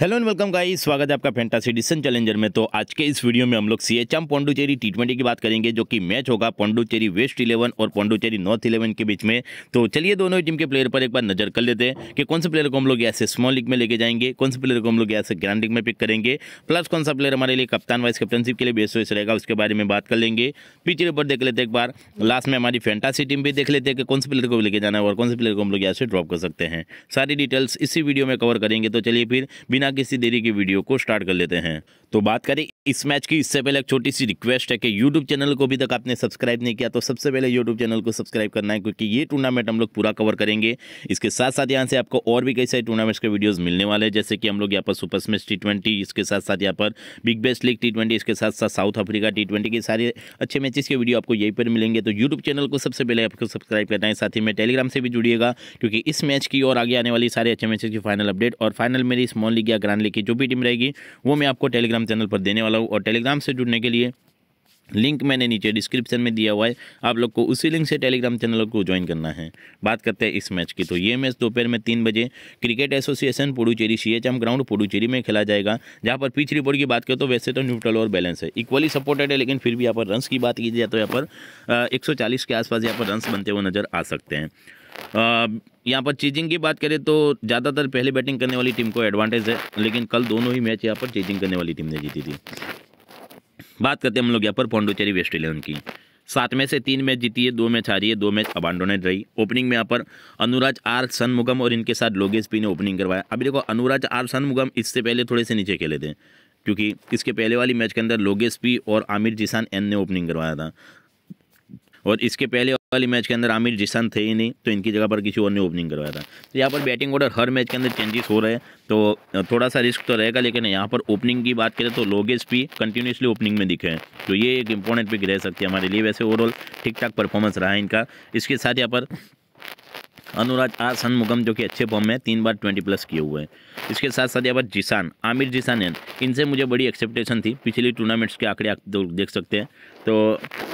hello and welcome guys स्वागत है आपका फेंटासी डिसन चैलेंजर में तो आज के इस वीडियो में हम लोग C H M Pondicherry T twenty की बात करेंगे जो कि मैच होगा पौंडुचेरी वेस्ट इलेवन और पौंडुचेरी नॉर्थ इलेवन के बीच में तो चलिए दोनों ही टीम के प्लेयर पर एक बार नजर कर लेते हैं कि कौन से प्लेयर को हम लोग यहाँ से स्मॉल लीग में लेके जाएंगे कौन से प्लेयर को हम लोग यहाँ से ग्रैंड लीग में पिक करेंगे प्लस कौन सा प्लेयर हमारे लिए कप्तान वाइस कप्टनशिप के लिए बेस्ट वेस्ट रहेगा उसके बारे में बात कर लेंगे पिछले ऊपर देख लेते एक बार लास्ट में हमारी फेंटासी टीम भी देख लेते हैं कि कौन से प्लेयर को लेके जाना है और कौन से प्लेयर को हम लोग यहाँ से ड्रॉप कर सकते हैं सारी डिटेल्स इसी वीडियो में कवर करेंगे तो चलिए फिर बिना बिना किसी देरी के वीडियो को स्टार्ट कर लेते हैं तो बात करें इस मैच की इससे पहले एक छोटी सी रिक्वेस्ट है कि यूट्यूब चैनल को अभी तक आपने सब्सक्राइब नहीं किया तो सबसे पहले यूट्यूब चैनल को सब्सक्राइब करना है क्योंकि ये टूर्नामेंट हम लोग पूरा कवर करेंगे इसके साथ साथ यहाँ से आपको और भी कई सारे टूर्नामेंट्स के वीडियोज़ मिलने वाले हैं जैसे कि हम लोग यहाँ पर सुपर स्मेश टी इसके साथ साथ यहाँ पर बिग बेस्ट लीग टी इसके साथ साथ साउथ अफ्रीका टी के सारे अच्छे मैचेस के वीडियो आपको यहीं पर मिलेंगे तो यूट्यूब चैनल को सबसे पहले आपको सब्सक्राइब करना है साथ ही में टेलीग्राम से भी जुड़िएगा क्योंकि इस मैच की और आगे आने वाली सारे अच्छे मैचेस की फाइनल अपडेट और फाइनल मेरी स्मॉल लीग या ग्रांड लीग की जो भी टीम रहेगी वो मैं आपको टेलीग्राम टेलीग्राम चैनल पर देने वाला हूँ और टेलीग्राम से जुड़ने के लिए लिंक मैंने नीचे डिस्क्रिप्शन में दिया हुआ है आप लोग को उसी लिंक से टेलीग्राम चैनल को ज्वाइन करना है बात करते हैं इस मैच की तो ये मैच दोपहर में तीन बजे cricket association Puducherry C H M ground Puducherry में खेला जाएगा जहां पर पिच रिपोर्ट की बात करें तो वैसे तो न्यूट्रल और बैलेंस है इक्वली सपोर्टेड है लेकिन फिर भी यहाँ पर रन की बात की जाए तो यहाँ पर एक के आसपास यहाँ पर रन बनते हुए नजर आ सकते हैं यहाँ पर चीजिंग की बात करें तो ज़्यादातर पहले बैटिंग करने वाली टीम को एडवांटेज है लेकिन कल दोनों ही मैच यहाँ पर चीजिंग करने वाली टीम ने जीती थी बात करते हैं हम लोग यहाँ पर पौंडुचेरी वेस्ट इलेवन की सात में से तीन मैच जीती है दो मैच हारी है दो मैच अबांडोनेट रही ओपनिंग में यहाँ पर अनुराज आर सनमुगम और इनके साथ लोगेश पी ने ओपनिंग करवाया अभी देखो अनुराज आर सनमुगम इससे पहले थोड़े से नीचे खेले थे क्योंकि इसके पहले वाली मैच के अंदर लोगेश पी और आमिर जिसान एन ने ओपनिंग करवाया था और इसके पहले वाली मैच के अंदर आमिर जिसन थे ही नहीं तो इनकी जगह पर किसी और ने ओपनिंग करवाया था तो यहाँ पर बैटिंग ऑर्डर हर मैच के अंदर चेंजेस हो रहे हैं तो थोड़ा सा रिस्क तो रहेगा लेकिन यहाँ पर ओपनिंग की बात करें तो लोगेज भी कंटिन्यूसली ओपनिंग में दिखे हैं तो ये एक इंपॉर्टेंट पिक रह सकती है हमारे लिए वैसे ओवरऑल ठीक ठाक परफॉर्मेंस रहा है इनका इसके साथ यहाँ पर अनुराज आर सनमुगम जो कि अच्छे फॉर्म में तीन बार ट्वेंटी प्लस किए हुए हैं इसके साथ साथ यहाँ पर जिसान आमिर जिसान है इनसे मुझे बड़ी एक्सपेक्टेशन थी पिछली टूर्नामेंट्स के आंकड़े आप देख सकते हैं तो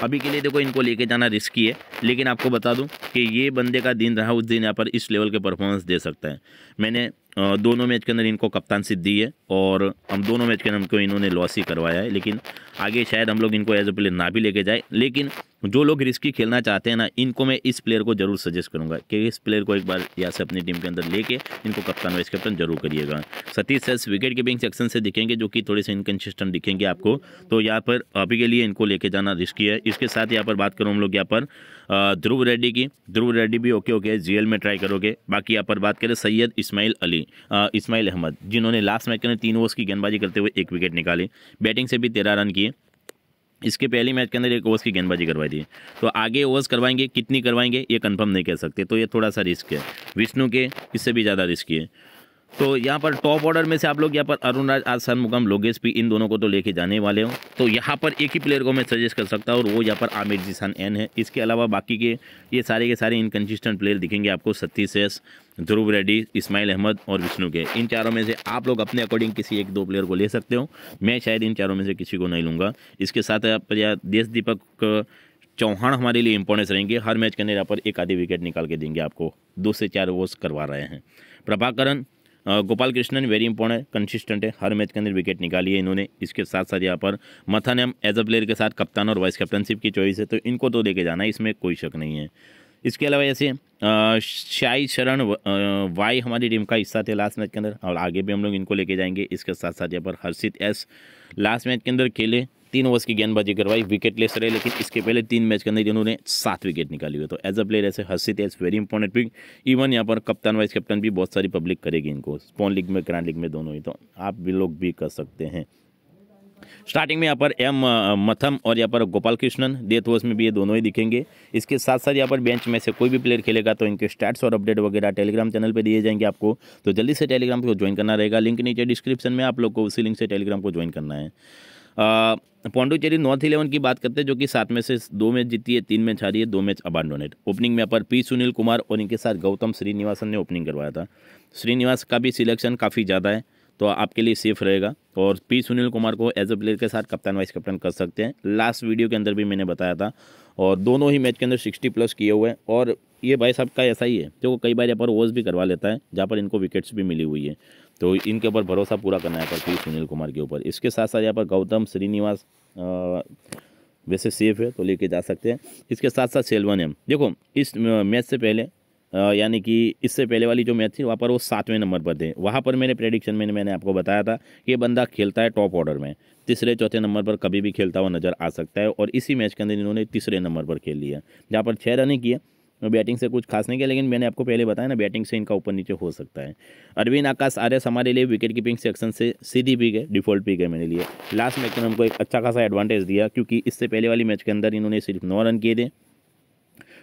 अभी के लिए देखो इनको लेके जाना रिस्की है लेकिन आपको बता दूँ कि ये बंदे का दिन रहा उस दिन यहाँ पर इस लेवल के परफॉर्मेंस दे सकता है मैंने दोनों मैच के अंदर इनको कप्तान दी है और हम दोनों मैच के अंदर हमको इन्होंने लॉस ही करवाया है लेकिन आगे शायद हम लोग इनको एज ए प्लेयर ना भी लेके जाए लेकिन जो लोग रिस्की खेलना चाहते हैं ना इनको मैं इस प्लेयर को जरूर सजेस्ट करूंगा कि इस प्लेयर को एक बार यहाँ से अपनी टीम के अंदर लेके इनको कप्तान वाइस कप्तान जरूर करिएगा सतीश सेल्स विकेट कीपिंग सेक्शन से दिखेंगे जो कि थोड़े से इनकन्सिस्टेंट दिखेंगे आपको तो यहाँ पर अभी के लिए इनको लेके जाना रिस्की है इसके साथ यहाँ पर बात करूँ हम लोग यहाँ पर ध्रुव रेड्डी की ध्रुव रेड्डी भी ओके ओके जी में ट्राई करोगे बाकी यहाँ पर बात करें सैयद इसमाइल अली सॉरी इसमाइल अहमद जिन्होंने लास्ट मैच के अंदर तीन ओवर्स की गेंदबाजी करते हुए एक विकेट निकाले बैटिंग से भी तेरह रन किए इसके पहले मैच के अंदर एक ओवर्स की गेंदबाजी करवाई थी तो आगे ओवर्स करवाएंगे कितनी करवाएंगे ये कंफर्म नहीं कह सकते तो ये थोड़ा सा रिस्क है विष्णु के इससे भी ज़्यादा रिस्क है तो यहाँ पर टॉप ऑर्डर में से आप लोग यहाँ पर अरुण राज आज सनमुगम लोगेश भी इन दोनों को तो लेके जाने वाले हो तो यहाँ पर एक ही प्लेयर को मैं सजेस्ट कर सकता हूँ और वो यहाँ पर आमिर जिसान एन है इसके अलावा बाकी के ये सारे के सारे इनकन्सिस्टेंट प्लेयर दिखेंगे आपको सतीश एस ध्रुव रेड्डी इस्माइल अहमद और विष्णु के इन चारों में से आप लोग अपने अकॉर्डिंग किसी एक दो प्लेयर को ले सकते हो मैं शायद इन चारों में से किसी को नहीं लूँगा इसके साथ आप देश दीपक चौहान हमारे लिए इंपॉर्टेंस रहेंगे हर मैच के अंदर यहाँ पर एक आधी विकेट निकाल के देंगे आपको दो से चार ओवर्स करवा रहे हैं Prabhakaran Gopal Krishnan very important consistent है हर मैच के अंदर विकेट निकाली है इन्होंने इसके साथ साथ यहाँ पर मथानम एज अ प्लेयर के साथ कप्तान और वाइस कैप्टनशिप की चॉइस है तो इनको तो लेके जाना है इसमें कोई शक नहीं है इसके अलावा ऐसे शाही शरण वाई हमारी टीम का हिस्सा थे लास्ट मैच के अंदर और आगे भी हम लोग इनको लेके जाएंगे इसके साथ साथ यहाँ पर हर्षित एस लास्ट मैच के अंदर खेले तीन ओवर्स की गेंदबाजी करवाई विकेट लेस रहे लेकिन इसके पहले तीन मैच के अंदर जिन्होंने सात विकेट निकाली हुई तो एज अ प्लेयर ऐसे Harshit as very important pick even यहाँ पर कप्तान वाइस कैप्टन भी बहुत सारी पब्लिक करेगी इनको स्पॉन लीग में ग्रैंड लीग में दोनों ही तो आप भी लोग भी कर सकते हैं स्टार्टिंग में यहाँ पर एम मथम uh, और यहाँ पर गोपाल कृष्णन डेथ ओवर्स में भी ये दोनों ही दिखेंगे इसके साथ साथ यहाँ पर बेंच में से कोई भी प्लेयर खेलेगा तो इनके स्टैट्स और अपडेट वगैरह टेलीग्राम चैनल पे दिए जाएंगे आपको तो जल्दी से टेलीग्राम को ज्वाइन करना रहेगा लिंक नीचे डिस्क्रिप्शन में आप लोग को उसी लिंक से टेलीग्राम को ज्वाइन करना है पौंडुचेरी नॉर्थ इलेवन की बात करते हैं जो कि सात में से दो मैच जीती है तीन मैच हारी है दो मैच अबांडोनेट ओपनिंग में पर पी सुनील कुमार और इनके साथ गौतम श्रीनिवासन ने ओपनिंग करवाया था श्रीनिवास का भी सिलेक्शन काफ़ी ज़्यादा है तो आपके लिए सेफ रहेगा और पी सुनील कुमार को एज ए प्लेयर के साथ कप्तान वाइस कप्तान कर सकते हैं लास्ट वीडियो के अंदर भी मैंने बताया था और दोनों ही मैच के अंदर सिक्सटी प्लस किए हुए हैं और ये भाई साहब का ऐसा ही है जो कई बार यहाँ पर ओवर्स भी करवा लेता है जहाँ पर इनको विकेट्स भी मिली हुई है तो इनके ऊपर भरोसा पूरा करना है पर सुनील कुमार के ऊपर इसके साथ साथ यहाँ पर गौतम श्रीनिवास वैसे सेफ है तो लेके जा सकते हैं इसके साथ साथ सेलवन एम देखो इस मैच से पहले यानी कि इससे पहले वाली जो मैच थी वहाँ पर वो सातवें नंबर पर थे वहाँ पर मेरे प्रेडिक्शन में मैंने आपको बताया था कि बंदा खेलता है टॉप ऑर्डर में तीसरे चौथे नंबर पर कभी भी खेलता हुआ नज़र आ सकता है और इसी मैच के अंदर इन्होंने तीसरे नंबर पर खेल लिया जहाँ पर छः रन ही किए बैटिंग से कुछ खास नहीं किया लेकिन मैंने आपको पहले बताया ना बैटिंग से इनका ऊपर नीचे हो सकता है अरविंद आकाश आर्यस हमारे लिए विकेट कीपिंग सेक्शन से सीधी पी गए डिफॉल्ट पी गए मेरे लिए लास्ट मैच में हमको एक अच्छा खासा एडवांटेज दिया क्योंकि इससे पहले वाली मैच के अंदर इन्होंने सिर्फ नौ रन किए थे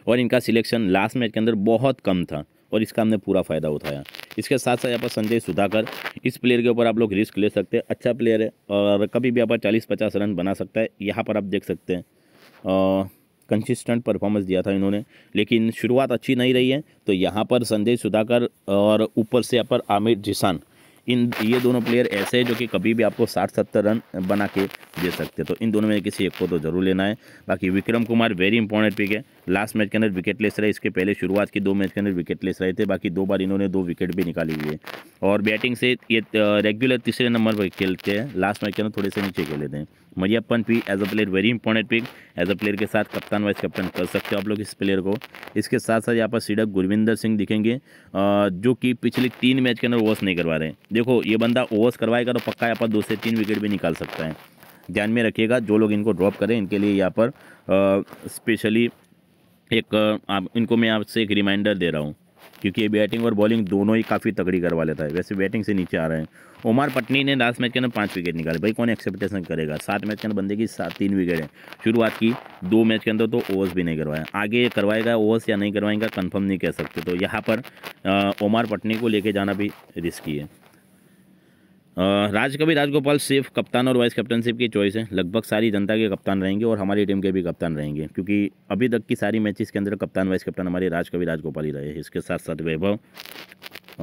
और इनका सिलेक्शन लास्ट मैच के अंदर बहुत कम था और इसका हमने पूरा फ़ायदा उठाया इसके साथ साथ यहाँ पर संजय सुधाकर इस प्लेयर के ऊपर आप लोग रिस्क ले सकते हैं अच्छा प्लेयर है और कभी भी यहाँ पर चालीस पचास रन बना सकता है यहाँ पर आप देख सकते हैं कंसिस्टेंट परफॉर्मेंस दिया था इन्होंने लेकिन शुरुआत अच्छी नहीं रही है तो यहाँ पर संजय सुधाकर और ऊपर से अपर आमिर जिसान इन ये दोनों प्लेयर ऐसे हैं जो कि कभी भी आपको साठ सत्तर रन बना के दे सकते हैं तो इन दोनों में किसी एक को तो जरूर लेना है बाकी Vikram Kumar very important pick है लास्ट मैच के अंदर विकेट लेस रहे इसके पहले शुरुआत की दो मैच के अंदर विकेट लेस रहे थे बाकी दो बार इन्होंने दो विकेट भी निकाली हुई है और बैटिंग से ये रेगुलर तीसरे नंबर पर खेलते हैं लास्ट मैच के अंदर थोड़े से नीचे खेले थे मरियपन भी as a player very important pick as a player के साथ कप्तान वाइस कप्तान कर सकते हो आप लोग इस प्लेयर को इसके साथ साथ यहाँ पर सीडक गुरविंदर सिंह दिखेंगे जो कि पिछले तीन मैच के अंदर ओवर्स नहीं करवा रहे देखो ये बंदा ओवर्स करवाएगा तो पक्का यहाँ पर दो से तीन विकेट भी निकाल सकता है ध्यान में रखिएगा जो लोग इनको ड्रॉप करें इनके लिए यहाँ पर स्पेशली एक आप इनको मैं आपसे एक रिमाइंडर दे रहा हूँ क्योंकि ये बैटिंग और बॉलिंग दोनों ही काफ़ी तगड़ी करवा लेता है वैसे बैटिंग से नीचे आ रहे हैं उमर पटनी ने लास्ट मैच के अंदर पाँच विकेट निकाले भाई कौन एक्सपेक्टेशन करेगा सात मैच के अंदर बंदे की सात तीन विकेट है शुरुआत की दो मैच के अंदर तो ओवर्स भी नहीं करवाया आगे करवाएगा ओवर्स या नहीं करवाएगा कन्फर्म नहीं कह सकते तो यहाँ पर उमर पटनी को लेके जाना भी रिस्की है राजकवि राजगोपाल सिर्फ कप्तान और वाइस कैप्टनशिप की चॉइस है लगभग सारी जनता के कप्तान रहेंगे और हमारी टीम के भी कप्तान रहेंगे क्योंकि अभी तक की सारी मैचेस के अंदर कप्तान वाइस कप्तान हमारे राजकवि राजगोपाल ही रहे इसके साथ साथ वैभव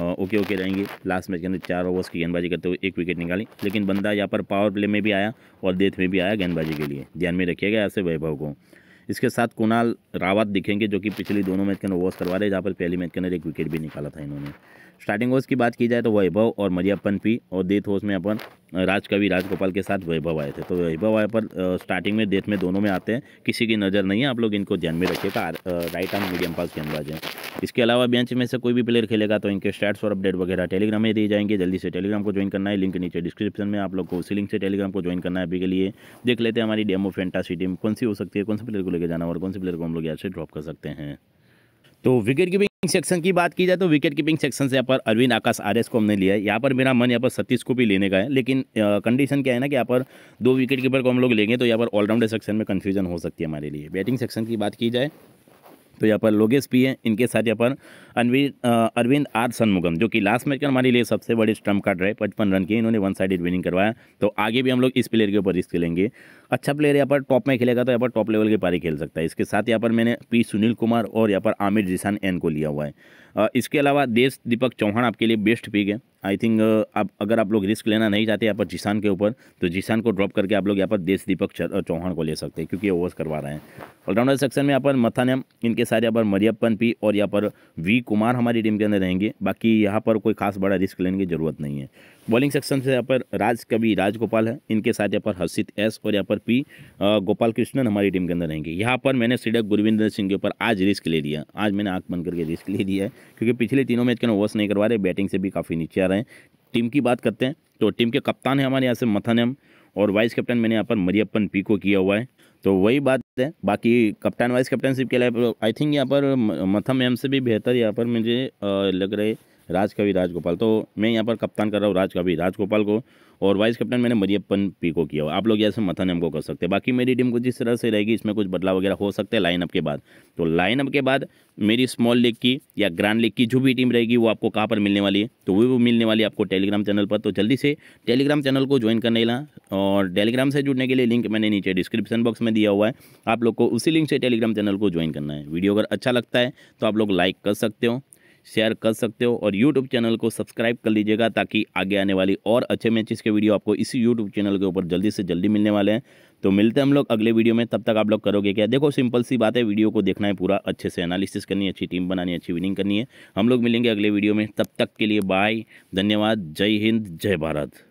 ओके ओके रहेंगे लास्ट मैच के अंदर चार ओवर्स की गेंदबाजी करते हुए एक विकेट निकाली लेकिन बंदा यहाँ पर पावर प्ले में भी आया और डेथ में भी आया गेंदबाजी के लिए ध्यान में रखिएगा ऐसे वैभव को इसके साथ कुणाल रावत दिखेंगे जो कि पिछली दोनों मैच के अंदर ओवर्स करवा रहे जहाँ पर पहली मैच के अंदर एक विकेट भी निकाला था इन्होंने स्टार्टिंग ओस की बात की जाए तो वैभव और मरियप्पन पी और डेथ ओस में अपन राजकवि राजगोपाल के साथ वैभव आए थे तो वैभव आए पर स्टार्टिंग में डेथ में दोनों में आते हैं किसी की नज़र नहीं है आप लोग इनको ध्यान में रखिएगा राइट आर्म मीडियम पास गेंदबाज हैं इसके अलावा बेंच में से कोई भी प्लेयर खेलेगा तो इनके स्टैट्स और अपडेट वगैरह टेलीग्राम में दिए जाएंगे जल्दी से टेलीग्राम को ज्वाइन करना है लिंक नीचे डिस्क्रिप्शन में आप लोग को उसी लिंक से टेलीग्राम को ज्वाइन करना है अभी के लिए देख लेते हैं हमारी डेमो फेंटासी टीम कौन सी हो सकती है कौन से प्लेयर को लेकर जाना और कौन से प्लेयर को हम लोग यहाँ से ड्रॉप कर सकते हैं तो विकेट कीपिंग सेक्शन की बात की जाए तो विकेट कीपिंग सेक्शन से यहाँ पर अरविंद आकाश आर को हमने लिया है यहाँ पर मेरा मन यहाँ पर सतीश को भी लेने का है लेकिन कंडीशन क्या है ना कि यहाँ पर दो विकेट कीपर को हम लोग लेंगे तो यहाँ पर ऑलराउंडर सेक्शन में कन्फ्यूजन हो सकती है हमारे लिए बैटिंग सेक्शन की बात की जाए तो यहाँ पर लोगेश भी है इनके साथ यहाँ पर अरविंद आर सनमुगम जो कि लास्ट मैच का हमारे लिए सबसे बड़े स्टम्प काट रहे पचपन रन की इन्होंने वन साइडेड विनिंग करवाया तो आगे भी हम लोग इस प्लेयर के ऊपर रिस्क लेंगे अच्छा प्लेयर यहाँ पर टॉप में खेलेगा तो यहाँ पर टॉप लेवल के पारी खेल सकता है इसके साथ यहाँ पर मैंने पी सुनील कुमार और यहाँ पर आमिर जिसान एन को लिया हुआ है इसके अलावा देश दीपक चौहान आपके लिए बेस्ट पिक है आई थिंक आप अगर आप लोग रिस्क लेना नहीं चाहते यहाँ पर जिसान के ऊपर तो जिसान को ड्रॉप करके आप लोग यहाँ पर देश दीपक चौहान को ले सकते हैं क्योंकि ओवर्स करवा रहे हैं ऑलराउंडर सेक्शन में यहाँ पर मथानियम इनके साथ यहाँ पर मरियपन पी और यहाँ पर वी कुमार हमारी टीम के अंदर रहेंगे बाकी यहाँ पर कोई खास बड़ा रिस्क लेने की ज़रूरत नहीं है बॉलिंग सेक्शन से यहाँ पर राज कवि राजगोपाल है इनके साथ यहाँ पर हर्षित एस और यहाँ पर पी गोपाल कृष्णन हमारी टीम के अंदर रहेंगे यहाँ पर मैंने सीडक गुरविंदर सिंह के ऊपर आज रिस्क ले लिया आज मैंने आँख बन करके रिस्क ले लिया है क्योंकि पिछले तीनों मैच के ओवर्स नहीं करवा रहे बैटिंग से भी काफ़ी नीचे आ रहे हैं टीम की बात करते हैं तो टीम के कप्तान हैं हमारे यहाँ से मथनम और वाइस कैप्टन मैंने यहाँ पर मरियप्पन पी को किया हुआ है तो वही बात है बाकी कप्तान वाइस कैप्टनशिप के लिए आई थिंक यहाँ पर मथम एम से भी बेहतर यहाँ पर मुझे लग रहे राजकवि राजगोपाल तो मैं यहाँ पर कप्तान कर रहा हूँ राजकवि राजगोपाल को और वाइस कैप्टन मैंने मरियपन पी को किया आप लोग जैसे मथन एम को कर सकते हैं बाकी मेरी टीम कुछ इस तरह से रहेगी इसमें कुछ बदलाव वगैरह हो सकते हैं लाइनअप के बाद तो लाइनअप के बाद मेरी स्मॉल लीग की या ग्रैंड लीग की जो भी टीम रहेगी वो आपको कहाँ पर मिलने वाली है तो वो मिलने वाली आपको टेलीग्राम चैनल पर तो जल्दी से टेलीग्राम चैनल को ज्वाइन करने ला और टेलीग्राम से जुड़ने के लिए लिंक मैंने नीचे डिस्क्रिप्शन बॉक्स में दिया हुआ है आप लोग को उसी लिंक से टेलीग्राम चैनल को ज्वाइन करना है वीडियो अगर अच्छा लगता है तो आप लोग लाइक कर सकते हो शेयर कर सकते हो और यूट्यूब चैनल को सब्सक्राइब कर लीजिएगा ताकि आगे आने वाली और अच्छे मैचेस के वीडियो आपको इसी यूट्यूब चैनल के ऊपर जल्दी से जल्दी मिलने वाले हैं तो मिलते हैं हम लोग अगले वीडियो में तब तक आप लोग करोगे क्या देखो सिंपल सी बात है वीडियो को देखना है पूरा अच्छे से एनालिसिस करनी है अच्छी टीम बनानी है अच्छी विनिंग करनी है हम लोग मिलेंगे अगले वीडियो में तब तक के लिए बाय धन्यवाद जय हिंद जय भारत